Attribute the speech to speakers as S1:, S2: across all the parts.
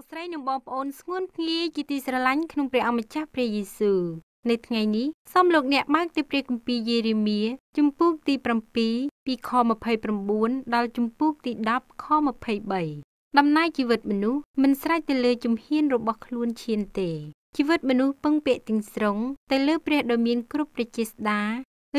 S1: លោកស្រីនិងបងប្អូនស្ងួនភ្ងាយជាទីស្រឡាញ់ក្នុងព្រះអម្ចាស់ព្រះយេស៊ូវនៅថ្ងៃនេះសូមលោកអ្នកបើកទៅព្រះគម្ពីរយេរេមៀជំពូកទី7ពីខ29ដល់ជំពូកទី10ខ23ដំណើរជីវិតមនុស្សមិនស្រេចទៅលើជំហានរបស់ខ្លួនឈានទេជីវិតមនុស្សពឹងពាក់ទាំងស្រុងទៅលើព្រះដ៏មានគ្រប់ព្រះចេស្តា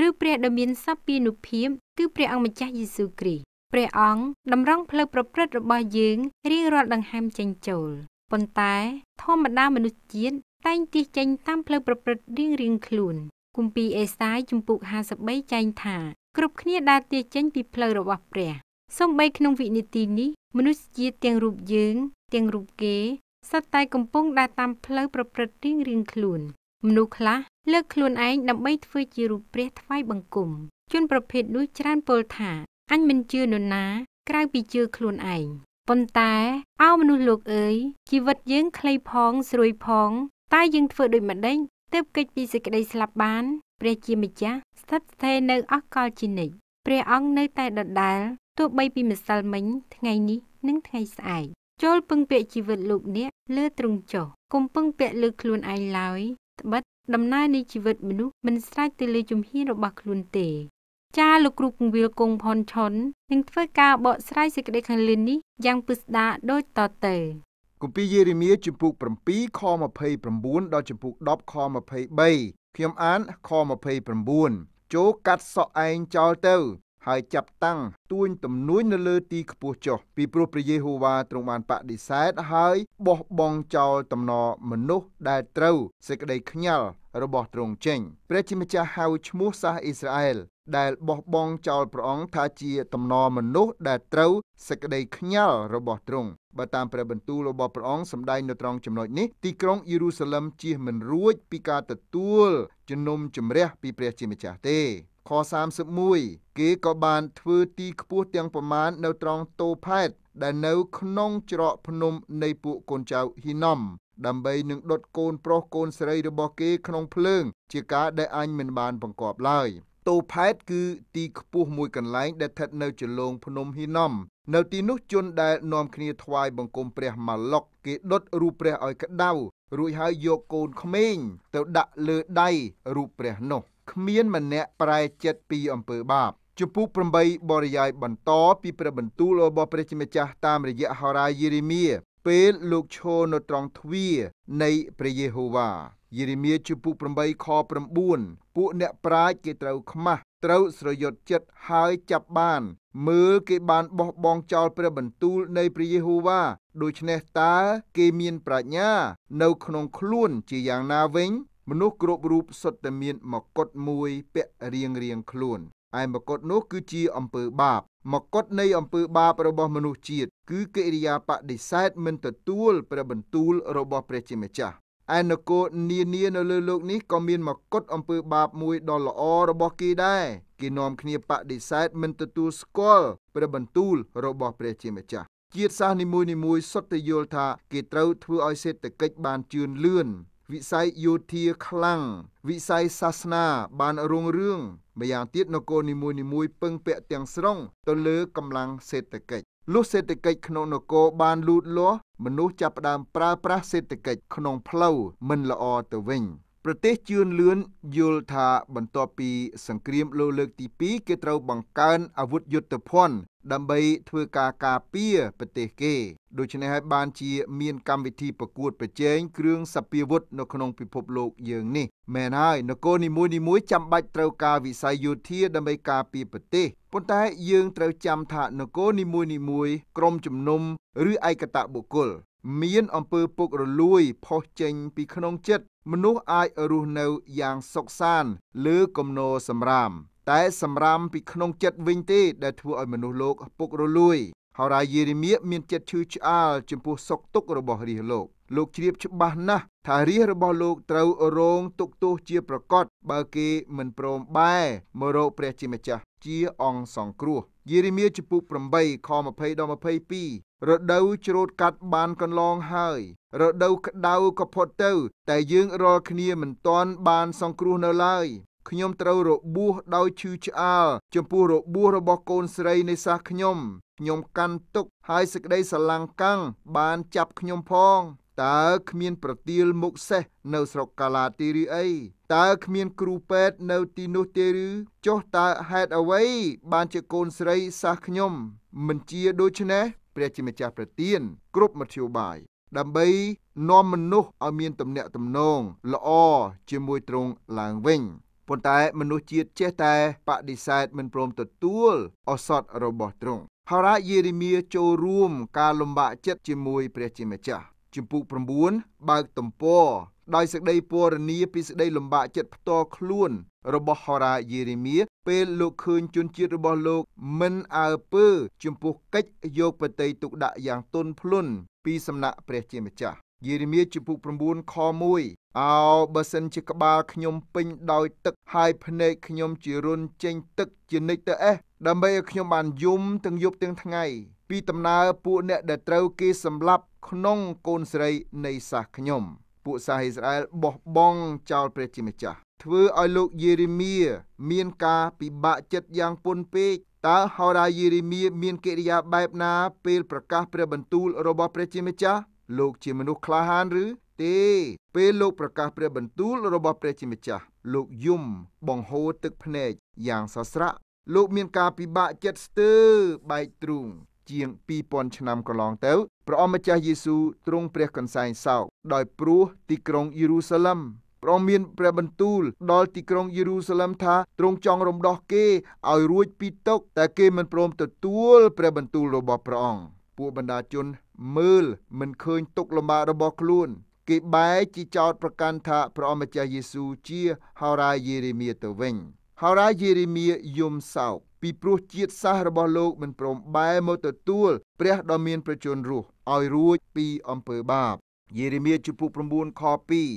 S1: ឬព្រះដ៏មានសព្វពានុភាពគឺព្រះអង្គម្ចាស់យេស៊ូវគ្រីស្ទព្រះអង្គតម្រង់ផ្លូវប្រព្រឹត្តរបស់យើងរៀងរាល់ដង្ហើមចេញចូល ប៉ុន្តែ ធម្មតាមនុស្សជាតិតែងទាចេញ តាមផ្លូវប្រព្រឹត្តរៀងរៀងខ្លួនគម្ពីរអេសាយជំពូក53ចែងថាគ្រប់គ្នាដែលទាចេញ ពីផ្លូវរបស់ព្រះសូម្បីក្នុងវិនិតិនេះមនុស្សជាតិទាំងរូបយើង ទាំងរូបគេសុទ្ធតែកំពុងដើរតាមផ្លូវប្រព្រឹត្តរៀងរៀងខ្លួនមនុស្សខ្លះលើកខ្លួនឯងដើម្បីធ្វើជារូបព្រះថ្វាយបង្គំជនប្រភេទនោះច្រើនពោលថាអញមិនជឿនរណាក្រៅពីជឿខ្លួនឯងប៉ុន្តែអោមនុស្សលោកអើយ ជីវិតយើងខ្លីផងស្រួយផង តែយើងធ្វើដូចម្ដេចទើបគេចពីសេចក្តីស្លាប់បាន ព្រះជាម្ចាស់ស្ថិតស្ថេរនៅអកលជានិច្ចព្រះអង្គនៅតែដដាលទោះបីពីម្សិលមិញថ្ងៃនេះនិងថ្ងៃស្អែកចូលពឹងពាក់ជីវិតលោកអ្នកលើទ្រង់ចុះកុំពឹងពាក់លើខ្លួនឯងឡើយត្បិតដំណើរនៃជីវិតមនុស្សមិនស្រេចទៅលើជំហានរបស់ខ្លួនទេចាលោកគ្រូគង្វាលគង់ផុនឆុននឹងធ្វើការបកស្រាយសេចក្តីខាងលើនេះយ៉ាងពិស្ដារដូចតទ
S2: ៅគម្ពីរយេរេមៀជំពូក7ខ29ដល់ជំពូក10ខ23ខ្ញុំអានខ29ចូលកាត់សក់ឯងចោលទៅហើយចាប់តាំងទួញទំនួញនៅលើទីខ្ពស់ចុះពីព្រោះព្រះយេហូវ៉ាទ្រង់បានបដិសេធហើយបោះបង់ចោលតំណមនុស្សដែលត្រូវសេចក្តីខ្ញាល់របស់ទ្រង់ចេញ ព្រះជាម្ចាស់ហៅឈ្មោះសាសអ៊ីស្រាអែលដែលបោះបង់ចោលព្រះអង្គថាជាតំណមនុស្សដែលត្រូវសេចក្តីខ្ញាល់របស់ទ្រង់បើតាមព្រះបន្ទូលរបស់ព្រះអង្គសម្ដែងនៅត្រង់ចំណុចនេះទីក្រុងយេរូសាឡឹមជៀសមិនរួចពីការទទួលជំនុំជម្រះពីព្រះជាម្ចាស់ទេខ31គេក៏បានធ្វើទីខ្ពស់ទាំងប្រមាណនៅត្រង់តូផែតដែលនៅក្នុងច្រកភ្នំនៃពួកកូនចៅហ៊ីណំដើម្បីនឹងដុតកូនប្រុសកូនស្រីរបស់គេក្នុងភ្លើងជាការដែលអញមិនបានបង្គាប់ឡើយតូផែតគឺទីខ្ពស់មួយកន្លែងដែលស្ថិតនៅចលងភ្នំហ៊ីណំនៅទីនោះជនដែលនាំគ្នាថ្វាយបង្គំព្រះម៉ាឡុកគេដុតរូបព្រះឲ្យក្តៅរួចហើយយកកូនក្មេងទៅដាក់លើដៃរូបព្រះនោះគ្មានម្នាក់ប្រែចិត្តពីអំពើបាបចំពោះ8បរិយាយបន្តពីព្រះបន្ទូលរបស់ព្រះជាម្ចាស់តាមរយៈហោរាយេរេមៀពេលលោកឈរនៅត្រង់ទ្វារនៃព្រះយេហូវ៉ាយេរេមៀជំពូក8ខ9ពួកអ្នកប្រាជ្ញគេត្រូវខ្មាស់ត្រូវស្រយុតចិត្តហើយចាប់បាន មើលគេបានបោះបង់ចោលព្រះបន្ទូលនៃព្រះយេហូវ៉ាដូច្នេះតើគេមានប្រាជ្ញានៅក្នុងខ្លួនជាយ៉ាងណាវិញ មនុស្សគ្រប់រូបសុទ្ធតែមានមកុដមួយពាក់រៀងរៀងខ្លួនឯមកុដនោះគឺជាអំពើបាប មកុដនៃអំពើបាបរបស់មនុស្សជាតិគឺកិរិយាបដិសេធមិនទទួលព្រះបន្ទូលរបស់ព្រះជាម្ចាស់ឯនគរនានានៅលើលោកនេះក៏មានមកុដអំពើបាបមួយដ៏ល្អរបស់គេដែរគេនាំគ្នាបដិសេធមិនទទួលស្គាល់ព្រះបន្ទូលរបស់ព្រះជាម្ចាស់ជាតិសាសនីមួយនីមួយសុទ្ធតែយល់ថា គេត្រូវធ្វើឲ្យសេដ្ឋកិច្ចបានជឿនលឿនវិស័យយោធាខ្លាំងវិស័យសាសនាបានរុងរឿងម្យ៉ាងទៀតនគរនីមួយៗពឹងពាក់ទាំងស្រុងទៅលើកម្លាំងសេដ្ឋកិច្ចលុះសេដ្ឋកិច្ចក្នុងនគរបានលូតលាស់មនុស្សចាប់ផ្ដើមប្រើប្រាស់សេដ្ឋកិច្ចក្នុងផ្លូវមិនល្អទៅវិញប្រទេសជឿនលឿនយល់ថាបន្ទាប់ពីសង្គ្រាមលោកលើកទី2គេត្រូវបង្កើនអាវុធយុទ្ធភ័ណ្ឌដើម្បីធ្វើការការពារប្រទេសគេដូច្នេះហើយបានជាមានកម្មវិធីប្រកួតប្រជែងគ្រឿងសព្វាវុធនៅក្នុងពិភពលោកយើងនេះមែនហើយនគរនីមួយៗចាំបាច់ត្រូវការវិស័យយោធាដើម្បីការពារប្រទេសប៉ុន្តែយើងត្រូវចាំថានគរនីមួយៗក្រុមជំនុំឬឯកតបុគ្គលមានអំពើពុករលួយផុសចេញពីក្នុងចិត្តមនុស្សអាចរស់នៅយ៉ាងសុខសាន្តឬគំនោសម្រាមតែសម្រាមពីក្នុងចិត្តវិញទេដែលធ្វើឲ្យមនុស្សលោកពុករលួយហោរាយេរេមៀមានចិត្តឈឺឆ្អាលចំពោះសុខទុក្ខរបស់រាជលោកលោកជ្រាបច្បាស់ណាស់ថារាជរបស់លោកត្រូវរងទុកទោសជាប្រកបបើគេមិនព្រមបែរមករកព្រះជាម្ចាស់ ជាអង្គសង្គ្រោះយេរេមៀជំពូក8ខ20ដល់22រដូវច្រូតកាត់បានកន្លងហើយ រដូវក្តៅក៏ផុតទៅ តែយើងរាល់គ្នាមិនទាន់បានសង្គ្រោះនៅឡើយខ្ញុំត្រូវរបួសដោយឈឺឆ្អាលចំពោះរបួសរបស់កូនស្រីនៃសាសខ្ញុំខ្ញុំកាន់ទុកហើយសេចក្តីស្រឡាំងកាំងបានចាប់ខ្ញុំផងតើគ្មាន ប្រទាលមុខសេះនៅស្រុកកាឡាទីឬអីតើគ្មានគ្រូពេទ្យនៅទីនោះទេឬចុះតើហេតុអ្វីបានជាកូនស្រីសះខ្ញុំមិនជាដូច្នេះព្រះជាម្ចាស់ប្រទានគ្រប់មធ្យោបាយ ដើម្បីនាំមនុស្សឲ្យមានទំនាក់ទំនងល្អជាមួយទ្រង់ឡើងវិញប៉ុន្តែ មនុស្សជាតិចេះតែបដិសេធមិនព្រមទទួល អសត់របស់ទ្រង់ហោរ៉ាយេរេមៀចូលរួម ការលំបាកចិត្តជាមួយព្រះជាម្ចាស់ជំពូក9បើកទំព័រដោយសេចក្តីពរនីពីសេចក្តីលំបាកចិត្តផ្ទាល់ខ្លួន របស់ហូរ៉ាយេរេមៀពេលលោកឃើញជនជាតិរបស់លោកមិនអើពើចំពោះកិច្ចយកប្រតិទុកដាក់យ៉ាងទន់ភ្លន់ពីសំណាក់ព្រះជាម្ចាស់យេរេមៀជំពូក9ខ1អោបើសិន ជាក្បាលខ្ញុំពេញដោយទឹកហើយភ្នែកខ្ញុំជារុនចេញ ទឹកជានិច្ចទៅអេះដើម្បីឲ្យខ្ញុំបានយំទាំងយប់ទាំងថ្ងៃ ពីដំណើរពួកអ្នកដែលត្រូវគេសម្លាប់ក្នុងកូនស្រីនៃសាសខ្ញុំ ពួកសាសអ៊ីស្រាអែលបោះបង់ចោលព្រះជាម្ចាស់ធ្វើឲ្យលោកយេរេមៀមានការពិបាកចិត្តយ៉ាងពន់ពេកតើហោរាយេរេមៀមានកិរិយាបែបណា ពេលប្រកាសព្រះបន្ទូលរបស់ព្រះជាម្ចាស់លោកជាមនុស្សក្លាហានឬទេពេលលោកប្រកាសព្រះបន្ទូលរបស់ព្រះជាម្ចាស់លោកយំ បង្ហូរទឹកភ្នែកយ៉ាងសស្រាក់ លោកមានការពិបាកចិត្តស្ទើរបែកទ្រូងជាង2000ឆ្នាំកន្លងទៅព្រះអម្ចាស់យេស៊ូវទ្រង់ព្រះកន្សែងសោកដោយព្រោះទីក្រុងយេរូសាឡឹមព្រះមាន ព្រះបន្ទូល ដល់ទីក្រុងយេរូសាឡឹមថាទ្រង់ចង់រំដោះគេឲ្យរួចពីទុក្ខតែគេមិនព្រមទទួល ព្រះបន្ទូលរបស់ព្រះអង្គពួកបណ្ដាជនមើល មិនឃើញទុក្ខលំបាករបស់ខ្លួន គេបែរជាចោទប្រកាន់ថាព្រះអម្ចាស់យេស៊ូវជាហោរាយេរេមៀទៅវិញហោរាយេរេមៀយំសោកពីព្រោះជាតិសាសរបស់លោកមិនព្រមបែរមកទទួល ព្រះដ៏មានប្រជញ្ញរស់ឲ្យរួចពីអំពើបាបយេរេមៀជំពូក9ខ2ឲ្យ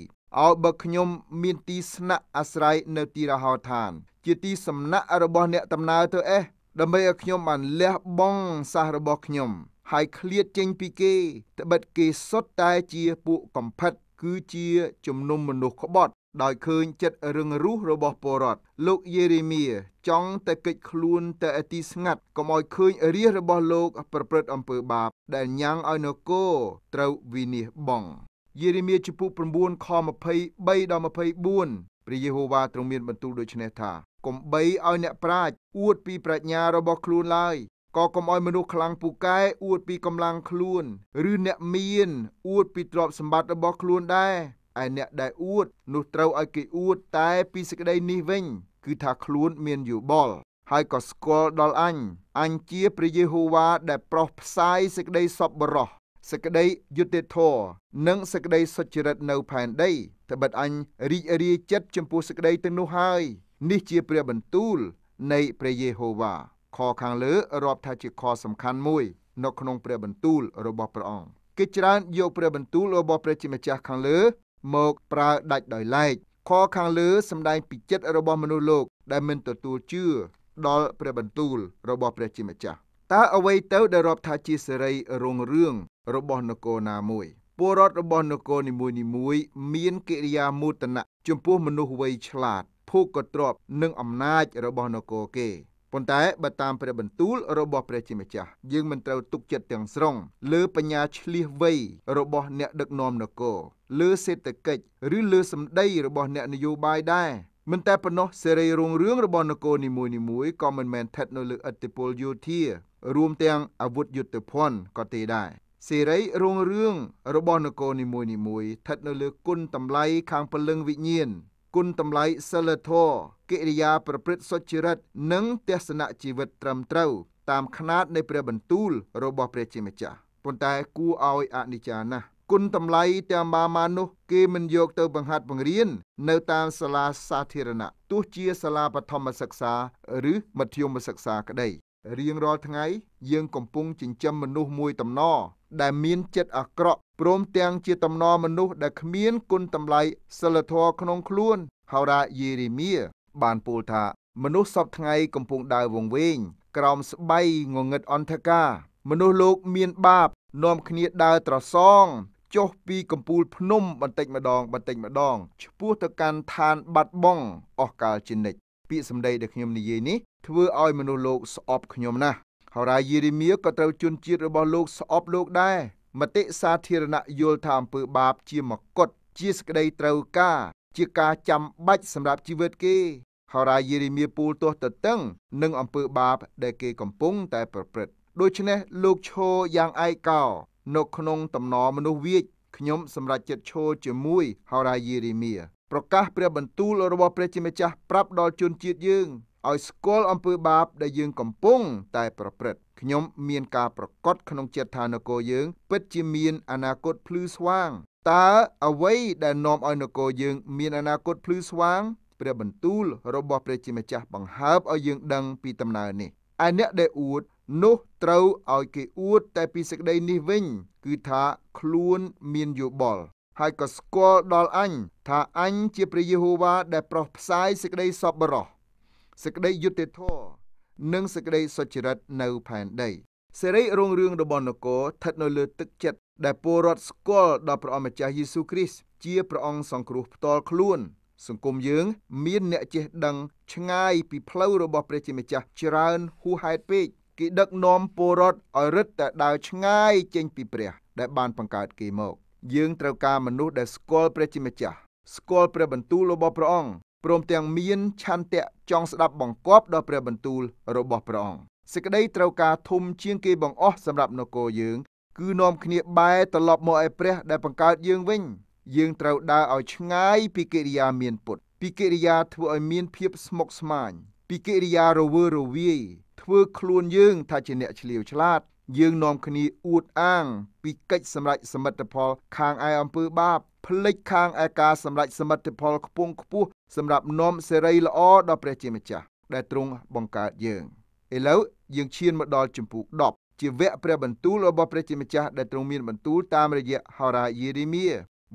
S2: បើខ្ញុំមានទីស្នាក់អាស្រ័យនៅទីរហោឋានជាទីសំណាក់របស់អ្នកដំណើរទៅអេះដើម្បីឲ្យខ្ញុំបានលះបង់សាសរបស់ខ្ញុំ ហើយឃ្លាតចេញពីគេត្បិតគេសុទ្ធតែជាពួកកំផិត គឺជាជំនុំមនុស្សក្បត់ដោយឃើញចិត្តរឹងរូសរបស់ពលរដ្ឋលោកយេរេមៀចង់តែកិច្ចខ្លួនទៅឯទីស្ងាត់កុំឲ្យឃើញរាជរបស់លោកប្រព្រឹត្តអំពើបាប ដែលញ៉ាំងឲ្យនគរត្រូវវិនិច្ឆ័យបងយេរេមៀចំពុ9ខ23ដល់24ព្រះយេហូវ៉ាទ្រង់មានបន្ទូលដូច្នេះថាកុំបីឲ្យអ្នកប្រាជ្ញអួតពីប្រាជ្ញារបស់ខ្លួនឡើយក៏កុំឲ្យមនុស្សខ្លាំងពូកែអួតពីកម្លាំងខ្លួនឬអ្នកមានអួតពីទ្រព្យសម្បត្តិរបស់ខ្លួនដែរឯអ្នកដែលអួតនោះត្រូវឲ្យគេអួតតែពីសេចក្តីនេះវិញគឺថាខ្លួនមានយោបល់ហើយក៏ស្គាល់ដល់អញអញជាព្រះយេហូវ៉ាដែលប្រោះផ្សាយសេចក្តីសប្បុរសសេចក្តីយុត្តិធម៌និងសេចក្តីសុចរិតនៅផែនដីត្បិតអញរីករាយចិត្តចំពោះសេចក្តីទាំងនោះហើយនេះជាព្រះបន្ទូលនៃព្រះយេហូវ៉ាខខាងលើរាប់ថាជាខសំខាន់មួយនៅក្នុងព្រះបន្ទូលរបស់ព្រះអង្គគេច្រើនយកព្រះបន្ទូលរបស់ព្រះជាម្ចាស់ខាងលើមកប្រើដាច់ដោយឡែកខខាងលើសម្ដែងពីចិត្តរបស់មនុស្សលោកដែលមិនទទួលជឿដល់ព្រះបន្ទូលរបស់ព្រះជាម្ចាស់តើអ្វីទៅដែលរាប់ថាជាសេរីរុងរឿងរបស់នគរណាមួយពលរដ្ឋរបស់នគរនីមួយៗមានកិរិយាមោទនៈចំពោះមនុស្សវ័យឆ្លាតភូកក៏ទ្របនិងអំណាចរបស់នគរគេប៉ុន្តែបើតាមព្រះបន្ទូលរបស់ព្រះជាម្ចាស់យើងមិនត្រូវទុកចិត្តទាំងស្រុងលើ បញ្ញាឆ្លៀសវៃរបស់អ្នកដឹកនាំនគរលើសេដ្ឋកិច្ចឬលើ សម្ដីរបស់អ្នកនយោបាយដែរមិនតែប៉ុណ្ណោះសេរីរុងរឿងរបស់នគរនីមួយៗក៏មិនមែនស្ថិតនៅលើអធិពលយោធារួមទាំងអាវុធយុទ្ធភ័ណ្ឌក៏ទេដែរសេរីរុងរឿងរបស់នគរនីមួយៗស្ថិតនៅលើគុណតម្លៃខាងពលឹងវិញ្ញាណគុណតម្លៃសិលធម៌កិរិយា ប្រព្រឹត្តសុចរិតនិងទស្សនៈជីវិតត្រឹមត្រូវតាមຂະຫນາດនៃព្រះបន្ទូលរបស់ព្រះជាម្ចាស់ប៉ុន្តែ គួរឲ្យអនិច្ចាណាស់គុណតម្លៃទាំងម៉ាម៉ានោះគេមិនយកទៅបង្ហាត់បង្រៀននៅតាមសាលាសាធារណៈទោះជាសាលាបឋមសិក្សា ឬមធ្យមសិក្សា ក្តីរៀងរាល់ថ្ងៃ យើងកំពុងចិញ្ចឹមមនុស្សមួយតំណដែលមានចិត្តអាក្រក់ព្រមទាំងជាតំណមនុស្សដែលគ្មាន គុណតម្លៃសិលធម៌ក្នុងខ្លួនហោរ៉ាយេរេមៀបានពោលថាមនុស្សសពថ្ងៃ កំពុងដើរវង្វេងក្រោមស្បៃងងឹតអន្តការ មនុស្សលោកមានបាបនាំគ្នាដើរត្រសងចុះពីកំពូលភ្នំបន្តិចម្ដងបន្តិចម្ដងឆ្ពោះទៅកាន់ឋានបាត់បង់អស់កាលជានិច្ចពាក្យសម្ដីដែលខ្ញុំនិយាយនេះធ្វើឲ្យមនុស្សលោកស្អប់ខ្ញុំណាស់ហោរាយេរេមៀក៏ត្រូវជន់ជាតិរបស់លោកស្អប់លោកដែរមតិសាធារណៈយល់ថាអំពើបាបជាមកុដជាសក្តីត្រូវការជាការចាំបាច់សម្រាប់ជីវិតគេហោរាយេរេមៀពូលទាស់ទៅតឹងនឹងអំពើបាបដែលគេកំពុងតែប្រព្រឹត្តដូច្នេះលោកឈរយ៉ាងឯកោនៅក្នុងតំណមនុស្សវាចខ្ញុំសម្រេចចិត្តឈរជាមួយហោរាយេរេមៀប្រកាសព្រះបន្ទូលរបស់ព្រះជាម្ចាស់ប្រាប់ដល់ជនជាតិយើងឲ្យស្គាល់អំពើបាបដែលយើងកំពុង តែ ប្រព្រឹត្តខ្ញុំមានការប្រកាសក្នុងចិត្តថានគរយើង ពិតជាមានអនាគតភ្លឺស្វាងតើអ្វីដែលនាំឲ្យនគរយើងមានអនាគតភ្លឺស្វាងព្រះបន្ទូលរបស់ព្រះជាម្ចាស់បង្ហើបឲ្យយើងដឹង ពីដំណើរនេះឯអ្នកដែលអួតនោះត្រូវឲ្យគេអួតតែពីសេចក្តីនេះវិញគឺថាខ្លួនមានយោបល់ហើយក៏ស្គាល់ដល់អញ ថាអញជាព្រះយេហូវ៉ាដែលប្រោះផ្សាយសេចក្តីសប្បុរសសេចក្តីយុត្តិធម៌និងសេចក្តីសុចរិតនៅផែនដីសេរីរុងរឿងរបស់នគរស្ថិតនៅលើ ទឹកចិត្តដែលពលរដ្ឋស្គាល់ដល់ព្រះអម្ចាស់យេស៊ូវគ្រីស្ទជាព្រះអង្គសង្គ្រោះផ្ទាល់ខ្លួនសង្គមយើងមានអ្នកចេះដឹង ឆ្ងាយ ពីផ្លូវរបស់ព្រះជាម្ចាស់ច្រើនហួសហេតុពេកគេដឹកនាំពលរដ្ឋឲ្យរឹតតែដើរឆ្ងាយចេញពីព្រះដែលបានបង្កើតគេមក យើងត្រូវការមនុស្សដែលស្គាល់ព្រះជាម្ចាស់ស្គាល់ព្រះបន្ទូលរបស់ព្រះអង្គព្រមទាំងមានឆន្ទៈចង់ស្ដាប់បង្គាប់ដល់ព្រះបន្ទូលរបស់ព្រះអង្គសេចក្តីត្រូវការធំជាងគេបង្អស់សម្រាប់នគរយើង គឺនាំគ្នាបែរត្រឡប់មកឯព្រះដែលបង្កើតយើងវិញយើងត្រូវដើរឲ្យឆ្ងាយពីកិរិយាមានពុត ពីកិរិយាធ្វើឲ្យមានភាពស្មុគស្មាញ ពីកិរិយារវើរវាយធ្វើខ្លួនយើងថាជាអ្នកឆ្លៀវឆ្លាត យើងនាំគ្នាអួតអាង ពីកិច្ចសម្រេចសមិទ្ធផលខាងឯអំពើបាបផ្លេចខាងឯការសម្រេចសមិទ្ធផលខ្ពង់ខ្ពស់សម្រាប់នាំសេរីល្អដល់ព្រះជាម្ចាស់ដែលទ្រង់បង្កើតយើងឥឡូវយើងឈានមកដល់ជំពូក10ជាវគ្គព្រះបន្ទូលរបស់ព្រះជាម្ចាស់ដែលទ្រង់មានបន្ទូលតាមរយៈហោរាយេរេមៀ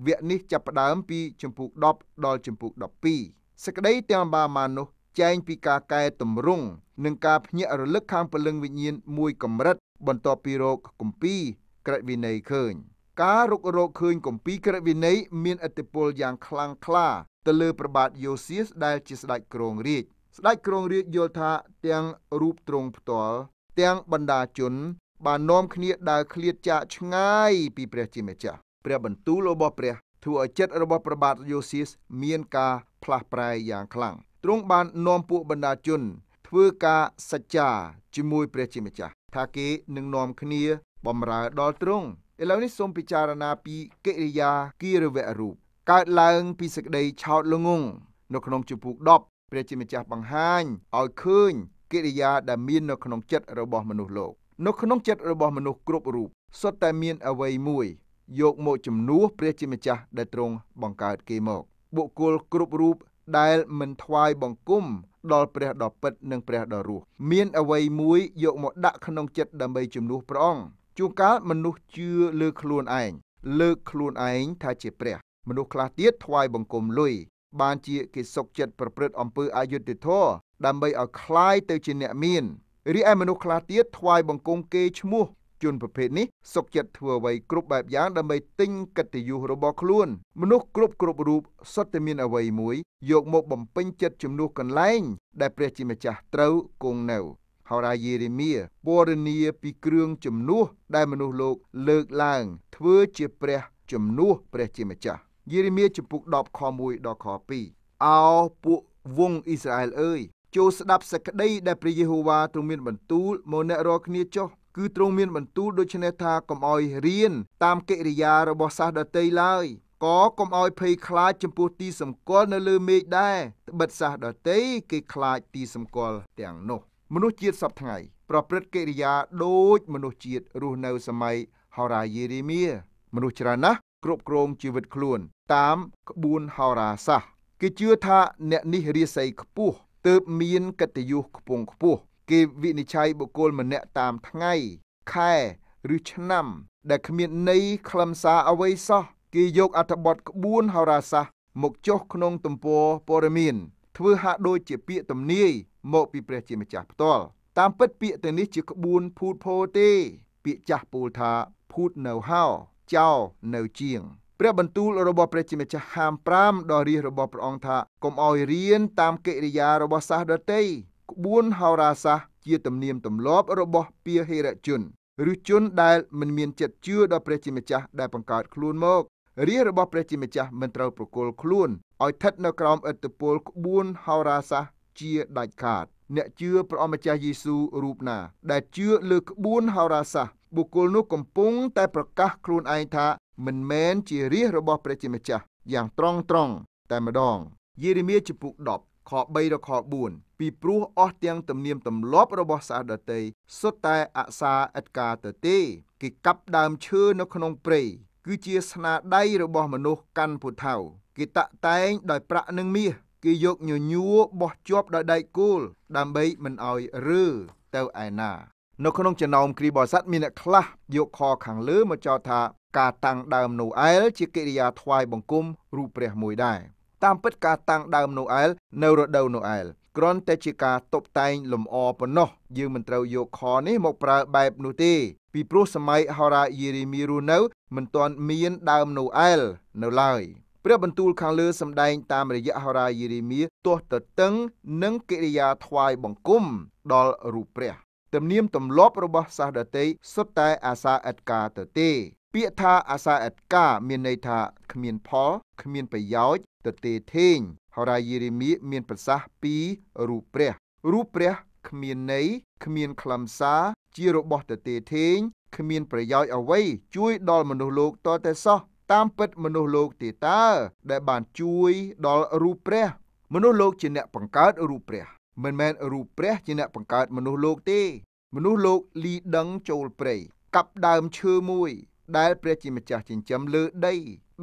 S2: វគ្គនេះចាប់ផ្ដើមពីជំពូក10ដល់ជំពូក12សេចក្តីទាំងបាម៉ានុសចែងពីការកែតម្រង់និងការភ្ញាក់រលឹកខាងពលឹងវិញ្ញាណមួយ កម្រិតបន្ទាប់ពីរោគគម្ពីរក្រិតវិន័យឃើញការរុករកឃើញគម្ពីរក្រឹតវិន័យមានឥទ្ធិពលយ៉ាងខ្លាំងក្លាទៅលើប្របាទយូសៀសដែលជាស្ដេចគ្រងរាជស្ដេចគ្រងរាជយល់ថាទាំងរូបទ្រង់ផ្ទាល់ទាំងបណ្ដាជនបាននាំគ្នាដើរឃ្លាតចាកឆ្ងាយពីព្រះជាម្ចាស់ព្រះបន្ទូលរបស់ព្រះធ្វើឲ្យចិត្តរបស់ប្របាទយូសៀសមានការផ្លាស់ប្រែយ៉ាងខ្លាំងទ្រង់បាននាំពួកបណ្ដាជនធ្វើការសច្ចាជាមួយព្រះជាម្ចាស់ថាគេនឹងនាំគ្នាបំរើដល់ទ្រង់ឥឡូវនេះសូមពិចារណាពីកិរិយាគិរវៈរូបកើតឡើងពីសេចក្តីឆោតល្ងងនៅក្នុងជំពូក10ព្រះជាម្ចាស់បង្ហាញឲ្យឃើញកិរិយាដែលមាននៅក្នុងចិត្តរបស់មនុស្សលោកនៅក្នុងចិត្តរបស់មនុស្សគ្រប់រូបសុទ្ធតែមានអ្វីមួយយកមកជំនួសព្រះជាម្ចាស់ដែលទ្រង់បង្កើតគេមកបុគ្គលគ្រប់រូបដែលមិនថ្វាយបង្គំដល់ព្រះដ៏ពិតនិងព្រះដ៏រស់មានអ្វីមួយយកមកដាក់ក្នុងចិត្តដើម្បីជំនួសព្រះអង្គជួនកាលមនុស្សជឿលើខ្លួនឯងលើកខ្លួនឯងថាជាព្រះ មនុស្សខ្លះទៀតថ្វាយបង្គំលុយបានជាគេសុកចិត្តប្រព្រឹត្តអំពើអយុត្តិធម៌ដើម្បីឲ្យคล้ายទៅជាអ្នកមានរីឯមនុស្សខ្លះទៀតថ្វាយបង្គំគេឈ្មោះជនប្រភេទនេះសុកចិត្តធ្វើអ្វីគ្រប់បែបយ៉ាងដើម្បីទិញកិត្តិយសរបស់ខ្លួន មនុស្សគ្រប់គ្រប់រូបសុទ្ធតែមានអ្វីមួយយកមកបំពេញចិត្តជំនួសកន្លែង ដែលព្រះជាម្ចាស់ត្រូវគង់នៅហោរាយេរេមៀពណ៌នាពីគ្រឿងជំនួសដែលមនុស្សលោកលើកឡើងធ្វើជាព្រះជំនួសព្រះជាម្ចាស់យេរេមៀចំពុក10ខ1ដល់ខ2អោពួកវងអ៊ីស្រាអែលអើយចូលស្ដាប់សក្តីដែលព្រះយេហូវ៉ាទ្រង់មានបន្ទូលមកអ្នករាល់គ្នាចុះគឺទ្រង់មានបន្ទូលដូច្នេះថាកុំអោយរៀន តាមកិរិយារបស់សាសដតីឡើយក៏កុំអោយភ័យខ្លាចចំពោះទីសម្គាល់នៅលើមេឃដែរត្បិតសាសដតីគេខ្លាចទីសម្គាល់ទាំងនោះមនុស្សជាតិសពថ្ងៃ ប្រព្រឹត្តកិរិយាដូចមនុស្សជាតិរស់នៅសម័យហោរាយេរេមៀមនុស្សច្រើនណាស់គ្រប់គ្រងជីវិតខ្លួន តាមក្បួនហោរាសាស្ត្រគេជឿថា អ្នកនេះរាសីខ្ពស់ទើប មានកិត្តិយសខ្ពង់ខ្ពស់គេវិនិច្ឆ័យបុគ្គលម្នាក់តាមថ្ងៃ ខែឬឆ្នាំ ដែលគ្មានន័យខ្លឹមសារអ្វីសោះគេយកអត្ថបទក្បួនហោរាសាស្ត្រមកចុះក្នុងទំព័រព័ត៌មានធ្វើហាក់ដូចជាពាក្យទំនាយមកពីព្រះ ជាម្ចាស់ផ្ទាល់តាមពិតពាក្យទៅនេះជាក្បួនភូតភរទេ ពាក្យចាស់ពូលថាភូតនៅហោចោនៅជាងព្រះបន្ទូលរបស់ព្រះជាម្ចាស់ហាម5ដល់រាជរបស់ព្រះអង្គថាកុំឲ្យរៀនតាមកិរិយារបស់សាសដតីក្បួនហោរាសាស្ត្រជា ទំនៀមទម្លាប់របស់ពាហេរជនឬជនដែលមិនមានចិត្តជឿដល់ព្រះជាម្ចាស់ដែលបង្កើតខ្លួនមករាជរបស់ព្រះជាម្ចាស់មិនត្រូវប្រគល់ខ្លួនឲ្យស្ថិតនៅក្រោមឥទ្ធិពលក្បួនហោរាសាស្ត្រជាដាច់ខាតអ្នកជឿព្រះអម្ចាស់យេស៊ូវរូបណា ដែលជឿលើក្បួនហោរាសាស្ត្របុគ្គលនោះកំពុងតែប្រកាសខ្លួនឯងថាមិនមែនជារាជរបស់ព្រះជាម្ចាស់យ៉ាងត្រង់ត្រង់តែម្ដងយេរេមៀជំពូក10ខ3ដល់ខ4ពីព្រោះអស់ទាំងទំនៀមទម្លាប់របស់សាសដតីសុទ្ធតែអសាឥតការទៅទេគេកាប់ដើមឈើនៅក្នុងព្រៃគឺជាស្នាដៃរបស់មនុស្សកាន់ពូថៅគេតាក់តែងដោយប្រាក់និងមាសគេយកញញួរបោះជាប់ដោយដែកគោលដើម្បីមិនឲ្យរើទៅឯណានៅក្នុងចំណោមគ្រីបរិស័ទមានអ្នកខ្លះយកខខាងលើមកចោទថាការតាំងដើមណូអែលជាកិរិយាថ្វាយបង្គំរូបព្រះមួយដែរតាមពិតការតាំងដើមណូអែល នៅរដូវណូអែលគ្រាន់តែជាការតុបតែងលម្អប៉ុណ្ណោះយើងមិនត្រូវយកខនេះមកប្រើបែបនោះទេពីព្រោះសម័យហោរ៉ាយេរេមៀរស់នៅមិនទាន់មានដើមណូអែលនៅឡើយព្រះបន្ទូលខាងលើសម្ដែងតាមរយៈហោរាយេរេមៀទាស់ទៅតឹងនិងកិរិយាថ្វាយបង្គំដល់រូបព្រះ ទំនៀមទម្លាប់របស់សាសដតីសុទ្ធតែអាសាអិតកាទៅទេពាក្យថាអាសាអិតកាមានន័យថាគ្មានផលគ្មានប្រយោជន៍ទៅទេធេងហោរាយេរេមៀមានប្រសាសន៍ពីរូបព្រះ រូបព្រះគ្មានន័យគ្មានខ្លឹមសារជារបស់ទៅទេធេងគ្មានប្រយោជន៍អ្វីជួយដល់មនុស្សលោកតតែសោះតាមពិតមនុស្សលោកទេតើដែលបានជួយដល់រូបព្រះ មនុស្សលោកជាអ្នកបង្កើតរូបព្រះ មិនមែនរូបព្រះជាអ្នកបង្កើតមនុស្សលោកទេ មនុស្សលោកលីដឹងចូលព្រៃកាប់ដើមឈើមួយ ដែលព្រះជាម្ចាស់ចិញ្ចឹមលើដី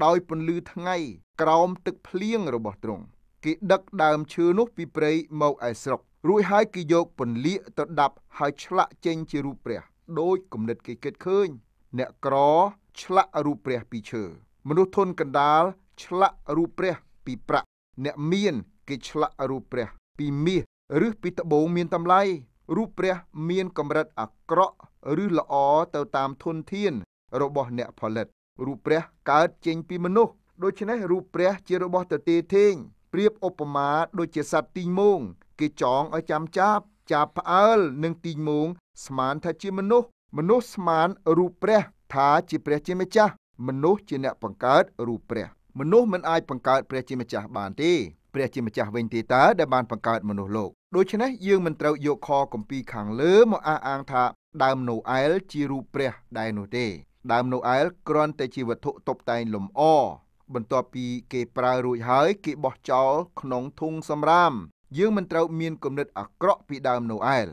S2: ដោយពន្លឺថ្ងៃក្រោមទឹកភ្លៀងរបស់ទ្រង់គេដឹកដើមឈើនោះពីព្រៃមកឯស្រុករួចហើយគេយកពន្លាកទៅដាប់ហើយឆ្លាក់ចេញជារូបព្រះដោយគំនិតគេគិតឃើញ អ្នកក្រឆ្លាក់រូបព្រះពីឈើមនុស្សធនកណ្ដាលឆ្លាក់រូបព្រះពីប្រាក់អ្នកមានគេឆ្លាក់រូបព្រះពីមាសឬពីត្បូងមានតម្លៃរូបព្រះមានកម្រិតអាក្រក់ ឬល្អទៅតាមធនធានរបស់អ្នកផលិតរូបព្រះកើតចេញពីមនុស្សដូច្នេះរូបព្រះជារបស់ទទេធេងប្រៀបឧបមាដូចជាសត្វទីមងគេចងឲ្យចាំចាប់ ចាប់ផ្អើលនឹងទីមងស្មានថាជាមនុស្សមនុស្សស្មានរូបព្រះថាជាព្រះជាម្ចាស់មនុស្សជាអ្នកបង្កើតរូបព្រះមនុស្សមិនអាចបង្កើតព្រះជាម្ចាស់បានទេព្រះជាម្ចាស់វិញទេតើដែលបានបង្កើតមនុស្សលោកដូច្នេះយើងមិនត្រូវយកខគម្ពីរខាងលើមកអះអាងថា ដើមណូអែលជារូបព្រះ ដែរនោះទេ ដើមណូអែលគ្រាន់តែជាវត្ថុតុបតែងលម្អបន្ទាប់ពីគេប្រើរួចហើយគេបោះចោលក្នុងធុងសំរាមយើងមិនត្រូវមានគំនិតអាក្រក់ពីដើមណូអែល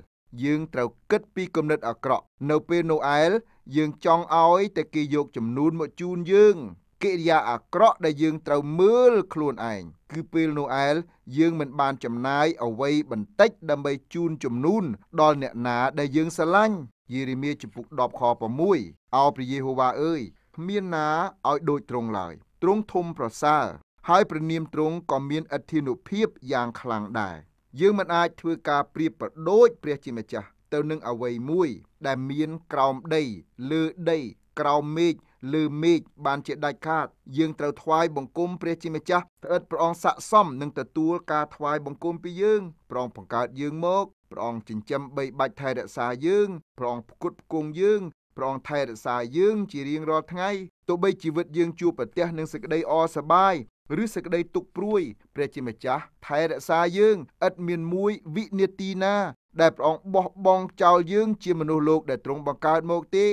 S2: យើង ត្រូវគិតពីគំនិតអាក្រក់នៅពេលណូអែលយើងចង់ឲ្យតែគេយកចំនួនមកជូនយើងកិរិយាអាក្រក់ដែលយើងត្រូវមើល ខ្លួនឯងគឺពេលនោះឯលយើងមិន បានចំណាយអ្វីបន្តិចដើម្បីជូនជំនូនដល់អ្នកណាដែលយើងស្រឡាញ់យេរេមៀជំពូក10ខ6អោព្រះយេហូវ៉ាអើយគ្មានណាឲ្យដូចទ្រង់ឡើយទ្រង់ធំប្រសើរហើយព្រះនាមទ្រង់ក៏មានអធិនុភាពយ៉ាងខ្លាំងដែរយើងមិនអាចធ្វើការប្រៀបប្រដូចព្រះជាម្ចាស់ទៅនឹងអ្វីមួយដែលមានក្រោមដីលើដីក្រោមមេឃលើមេឃបានជាដាច់ខាត យើងត្រូវថ្វាយបង្គំព្រះជាម្ចាស់ផ្អិតព្រះអង្គស័កសមនឹងទទួលការថ្វាយបង្គំពីយើងព្រះអង្គបង្កើតយើងមកព្រះអង្គចិញ្ចឹមបីបាច់ថែរក្សាយើងព្រះអង្គផ្គត់ផ្គង់យើងព្រះអង្គថែរក្សាយើងជារៀងរាល់ថ្ងៃទោះបីជីវិតយើង ជួបប្រទះនឹងសេចក្តីអសប្បាយឬសេចក្តីទុកព្រួយ ព្រះជាម្ចាស់ ថែរក្សាយើងឥតមានមួយវិនាទីណាដែលព្រះអង្គបោះបង់ចោលយើង ជាមនុស្សលោកដែលទ្រង់បង្កើតមកទេ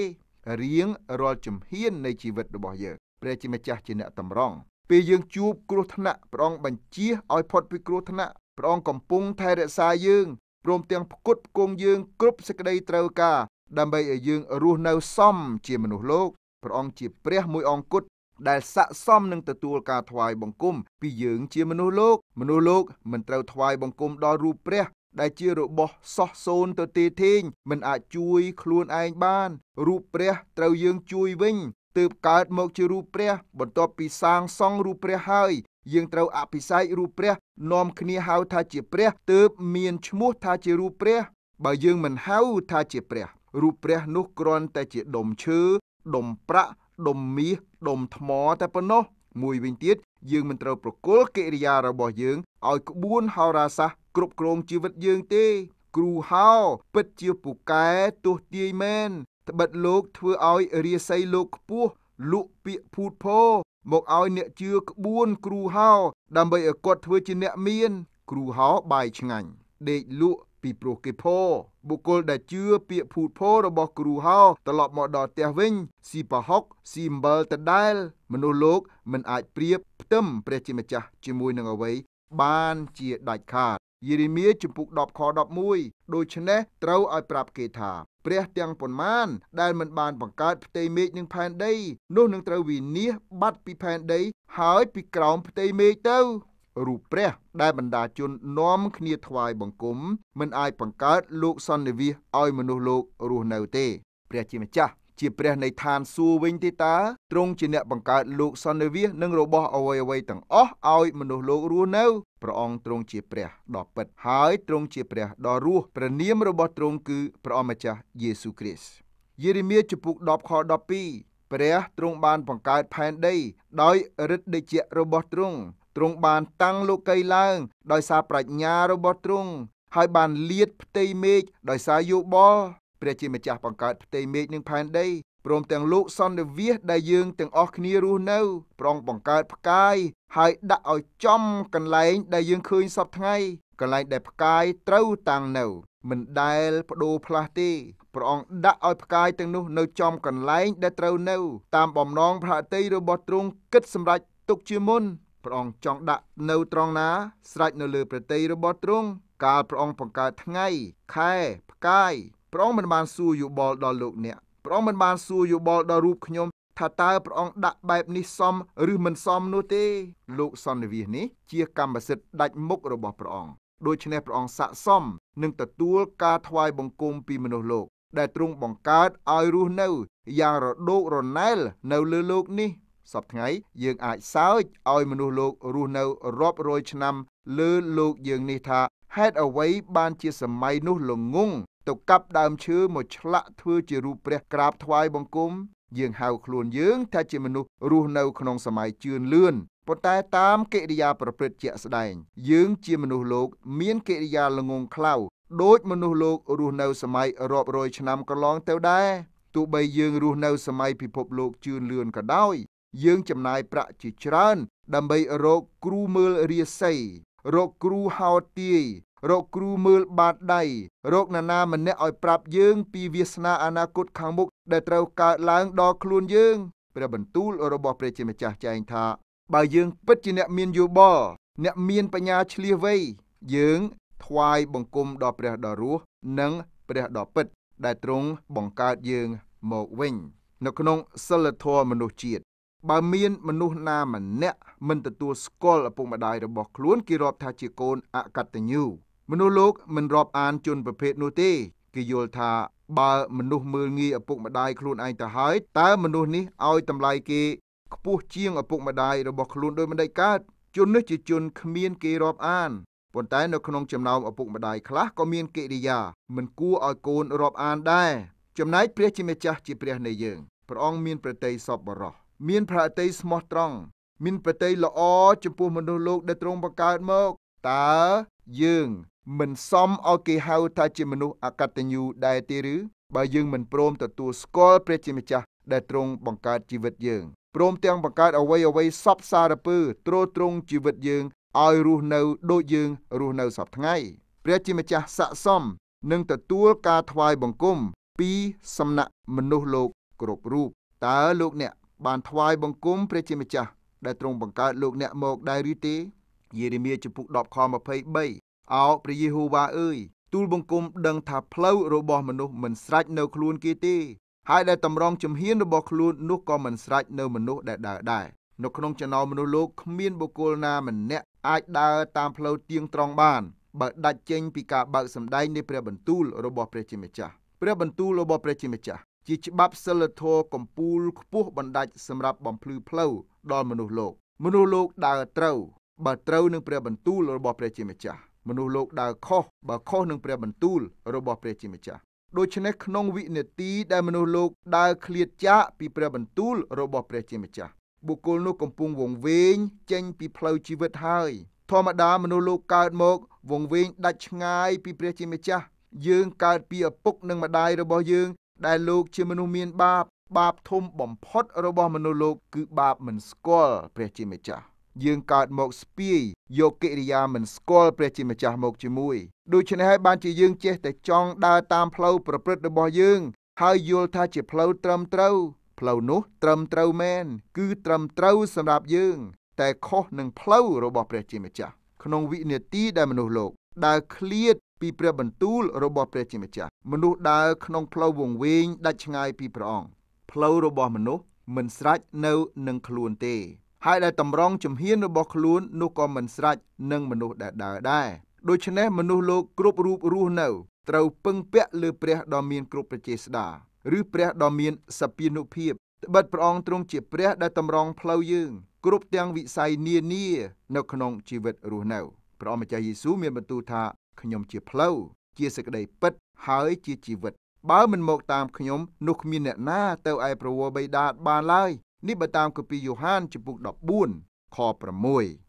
S2: រៀងរាល់ជំហាននៃជីវិតរបស់យើងព្រះជាម្ចាស់ជាអ្នកតម្រង់ពេលយើងជួបគ្រោះថ្នាក់ព្រះអង្គបញ្ជាឲ្យផុតពីគ្រោះថ្នាក់ព្រះអង្គកំពុងថែរក្សាយើងព្រមទាំងផ្គត់ផ្គង់យើង គ្រប់សេចក្តីត្រូវការដើម្បីឲ្យយើងរស់នៅសមជាមនុស្សលោកព្រះអង្គជាព្រះមួយអង្គគត់ដែលស័កសមនឹងទទួលការថ្វាយបង្គំ ពីយើង ជាមនុស្សលោក មនុស្សលោកមិនត្រូវថ្វាយបង្គំដល់រូបព្រះដែលជារបស់សោះសូនទៅទេធីងមិនអាចជួយ ខ្លួនឯងបានរូបព្រះត្រូវយើងជួយវិញទើបកើតមកជារូបព្រះ បន្ទាប់ពីសាងសង់រូបព្រះហើយយើងត្រូវអភិសេករូបព្រះនាំគ្នាហៅថាជាព្រះ ទើបមានឈ្មោះថាជារូបព្រះ បើយើងមិនហៅ ថាជាព្រះរូបព្រះ នោះគ្រាន់តែជាដុំឈើដុំប្រាក់ដុំមាសដុំថ្មតែប៉ុណ្ណោះមួយវិញទៀតយើងមិនត្រូវប្រគល់កិរិយារបស់យើងឲ្យក្បួនហោរាសាស្ត្រគ្រប់គ្រងជីវិតយើងទេ គ្រូហោពិតជាពូកែទោះទាយមែនត្បិតលោកធ្វើឲ្យរាសីលោកខ្ពស់លក់ពាកភូតភោមកឲ្យអ្នកជឿក្បួនគ្រូហោ ដើម្បីឲ្យគាត់ធ្វើជាអ្នកមាន គ្រូហោបាយឆ្ងាញ់ដេកលក់ពីព្រោះគេផោបុគ្គលដែលជឿពាក្យភូតផោរបស់គ្រូហោ ត្រឡប់មកដល់ផ្ទះវិញស៊ីប្រហុកស៊ីអំបិលដដែល មនុស្សលោក មិនអាចប្រៀបផ្ទឹមព្រះជាម្ចាស់ ជាមួយនឹងអ្វីបានជាដាច់ខាតយេរេមៀជំពូក10ខ11ដូច្នេះត្រូវឲ្យប្រាប់គេថា ព្រះទាំងប៉ុន្មានដែលមិនបានបង្កើតផ្ទៃមេឃនិងផែនដីនោះនឹងត្រូវវិនាសបាត់ពីផែនដីហើយពីក្រោមផ្ទៃមេឃទៅរូបព្រះ ដែលបណ្ដាជននាំគ្នាថ្វាយបង្គំមិនអាចបង្កើតលោកសន្និវិសឲ្យមនុស្សលោករស់នៅទេ ព្រះជាម្ចាស់ជាព្រះនៃឋានសួគ៌វិញទេតើទ្រង់ជាអ្នកបង្កើតលោកសន្និវិសនិងរបស់អ្វីអ្វីទាំងអស់ឲ្យមនុស្សលោករស់នៅព្រះអង្គទ្រង់ជាព្រះដ៏ពិតហើយទ្រង់ជាព្រះដ៏រស់ព្រះនាមរបស់ទ្រង់គឺព្រះអម្ចាស់យេស៊ូគ្រីស្ទយេរេមៀជំពូក10ខ12ព្រះទ្រង់បានបង្កើតផែនដីដោយឫទ្ធិតេជៈរបស់ទ្រង់ទ្រង់បានតាំងលោកីឡើងដោយសារប្រាជ្ញារបស់ទ្រង់ហើយបានលាតផ្ទៃមេឃដោយសារយោបល់ព្រះជាម្ចាស់បង្កើតផ្ទៃមេឃនិងផែនដីព្រមទាំងលោកសន្តិវិសដែលយើងទាំងអស់គ្នារស់នៅ ប្រងបង្កើតផ្កាយហើយដាក់ឲ្យចំកន្លែងដែលយើងឃើញសពថ្ងៃកន្លែងដែលផ្កាយត្រូវតាំងនៅ មិនដែលបដូរផ្លាស់ទេព្រះអង្គដាក់ឲ្យផ្កាយទាំងនោះនៅចំកន្លែងដែលត្រូវនៅ តាមបំណងប្រតិរបស់ទ្រង់គិតសម្រាប់ទុកជាមុនព្រះអង្គចង់ដាក់នៅត្រង់ណា ស្រេចនៅលើប្រតិយរបស់ទ្រង់កាលព្រះអង្គបង្កើតថ្ងៃ ខែ ផ្កាយព្រះអង្គមិនបានសួរយោបល់ដល់លោកអ្នកព្រះអង្គមិនបានសួរយោបល់ដល់រូបខ្ញុំថាតើព្រះអង្គដាក់បែបនេះសមឬមិនសមនោះទេលោកសន្និវាសនេះ ជាកម្មសិទ្ធិដាច់មុខរបស់ព្រះអង្គដូច្នេះព្រះអង្គស័កសមនឹងទទួលការថ្វាយបង្គំពីមនុស្សលោកដែលទ្រង់បង្កើតឲ្យរស់នៅយ៉ាងរដូករណែលនៅលើលោកនេះសពថ្ងៃយើងអាចសើចឲ្យមនុស្សលោករស់នៅរាប់រយឆ្នាំលើលោកយើងនេះថាហេតុអ្វីបានជាសម័យនោះល្ងង់ទៅកាប់ដើមឈើមកឆ្លាក់ធ្វើជារូបព្រះក្រាបថ្វាយបង្គំ យើងហៅខ្លួនយើងថាជាមនុស្សរស់នៅក្នុងសម័យជឿនលឿនប៉ុន្តែតាមកិរិយាប្រព្រឹត្តជាក់ស្ដែងយើងជាមនុស្សលោកមានកិរិយាល្ងងខ្លៅដូចមនុស្សលោករស់នៅសម័យរាប់រយឆ្នាំកន្លងទៅដែរទោះបីយើងរស់នៅសម័យពិភពលោកជឿនលឿនក៏ដោយយើងចំណាយប្រាក់ជាច្រើន ដើម្បីរកគ្រូមើលរាសីរកគ្រូហោទាយរកគ្រូមើលបាតដៃរកនារាម្នាក់ឲ្យប្រាប់យើង ពីវាសនាអនាគតខាងមុខដែលត្រូវកើតឡើងដល់ខ្លួនយើងព្រះបន្ទូលរបស់ព្រះជាម្ចាស់ចែងថា បើយើងពិតជាអ្នក មានយោបល់អ្នកមានបញ្ញាឆ្លៀសវៃយើងថ្វាយបង្គំដល់ព្រះដ៏រស់និងព្រះដ៏ពិត ដែលទ្រង់បង្កើតយើងមកវិញនៅក្នុងសិលធម៌មនុស្សជាតិបើមានមនុស្សណាម្នាក់មិនទទួលស្គាល់ឪពុកម្ដាយរបស់ខ្លួនគេរាប់ថាជាកូនអកតញ្ញូមនុស្សលោក មិនរាប់អានជនប្រភេទនោះទេគេយល់ថាបើមនុស្សមើលងាយឪពុកម្ដាយខ្លួនឯងទៅហើយតើមនុស្សនេះឲ្យតម្លៃគេ ខ្ពស់ជាងឪពុកម្ដាយរបស់ខ្លួនដោយមិនដេចកើតជននេះជាជនគ្មានគេរាប់អានប៉ុន្តែនៅក្នុងចំណោមឪពុកម្ដាយខ្លះក៏មានកិរិយាមិនគួរឲ្យកូនរាប់អានដែរចំណែកព្រះជាម្ចាស់ជាព្រះនៃយើងព្រះអង្គមានប្រតិយសពបរោះមានប្រតិយស្មោះត្រង់មានប្រតិយល្អចំពោះមនុស្សលោកដែលទ្រង់បង្កើតមកតើយើង មិនសមឲ្យគេហៅ ថា ជាមនុស្សអកតញ្ញូ ដែរទេឬបើយើងមិនព្រមទទួលស្គាល់ព្រះជាម្ចាស់ដែលទ្រង់បង្កើតជីវិតយើងព្រមទាំងបង្កើតអ្វីអ្វីសពសារពើទ្រទ្រង់ជីវិតយើងឲ្យរស់នៅដូចយើងរស់នៅសពថ្ងៃ ព្រះជាម្ចាស់ស័កសមនឹងទទួលការថ្វាយបង្គំពីសំណាក់មនុស្សលោកគ្រប់រូបតើលោកអ្នកបានថ្វាយបង្គំព្រះជាម្ចាស់ដែលទ្រង់បង្កើត លោកអ្នកមកដែរឬទេយេរេមៀជំពូក10ខ23អោព្រះយេហូវ៉ាអើយទូលបង្គំដឹងថាផ្លូវរបស់មនុស្សមិនស្រេចនៅខ្លួនគេទេហើយដែលតម្រង់ជំហានរបស់ខ្លួននោះក៏មិនស្រេចនៅ មនុស្សដែលដើរដែរនៅក្នុងចំណោមមនុស្សលោកគ្មានបុគ្គលណាម្នាក់អាចដើរតាមផ្លូវទៀងត្រង់បានបើដាច់ចេញពីការបើកសម្ដែងនៃព្រះបន្ទូលរបស់ព្រះជាម្ចាស់ព្រះបន្ទូលរបស់ព្រះជាម្ចាស់ជាច្បាប់សិលធម៌កំពូល ខ្ពស់បណ្ដាច់សម្រាប់បំភ្លឺផ្លូវដល់មនុស្សលោកមនុស្សលោកដើរត្រូវបើត្រូវនឹងព្រះបន្ទូលរបស់ព្រះជាម្ចាស់មនុស្សលោកដើរខុសបើខុសនឹងព្រះបន្ទូលរបស់ព្រះជាម្ចាស់ដូច្នេះក្នុងវិនាទីដែលមនុស្សលោកដើរឃ្លាតចាកពីព្រះបន្ទូលរបស់ព្រះជាម្ចាស់បុគ្គលនោះកំពុងវង្វេងចេញ ពីផ្លូវជីវិតហើយធម្មតាមនុស្សលោកកើតមកវង្វេងដាច់ឆ្ងាយពីព្រះជាម្ចាស់យើងកើតពីឪពុកនិងម្ដាយរបស់យើងដែលលោកជាមនុស្សមាន បាបបាបធំបំផុតរបស់មនុស្សលោក គឺបាបមិនស្គាល់ព្រះជាម្ចាស់ យើងកើតមកស្ពាយយកកិរិយាមិនស្គាល់ព្រះជាម្ចាស់មកជាមួយដូច្នេះហើយបានជាយើងចេះតែចង់ដើរតាមផ្លូវប្រព្រឹត្តរបស់យើង ហើយយល់ថាជាផ្លូវត្រឹមត្រូវ ផ្លូវនោះ ត្រឹមត្រូវមែនគឺត្រឹមត្រូវសម្រាប់យើងតែខុសនឹងផ្លូវរបស់ព្រះជាម្ចាស់ក្នុងវិនាទីដែលមនុស្សលោកដើរឃ្លាតពីព្រះបន្ទូលរបស់ព្រះជាម្ចាស់មនុស្សដើរក្នុងផ្លូវវង្វេងដាច់ឆ្ងាយពីព្រះអង្គផ្លូវរបស់មនុស្សមិនស្រេចនៅនឹងខ្លួនទេ ហើយដែលតម្រង់ជំហានរបស់ខ្លួននោះក៏មិនស្រេចនឹងមនុស្សដែលដើរដែរដូច្នេះមនុស្សលោកគ្រប់រូបរស់នៅ ត្រូវពឹងពាក់លើព្រះដ៏មានគ្រប់ប្រជេស្តាឬព្រះដ៏មានសពានុភាពត្បិតព្រះអង្គទ្រង់ជាព្រះដែលតម្រង់ផ្លូវយើង គ្រប់ទាំងវិស័យនានានៅក្នុងជីវិតរស់នៅព្រះម្ចាស់យេស៊ូវមានបន្ទូលថាខ្ញុំជាផ្លូវជាសេចក្តីពិត ហើយជាជីវិត បើមិនមកតាមខ្ញុំ នោះគ្មានអ្នកណាទៅឯព្រះវរបិតាបានឡើយនេះបើតាមគម្ពីរយ៉ូហានជំពូក14ខ6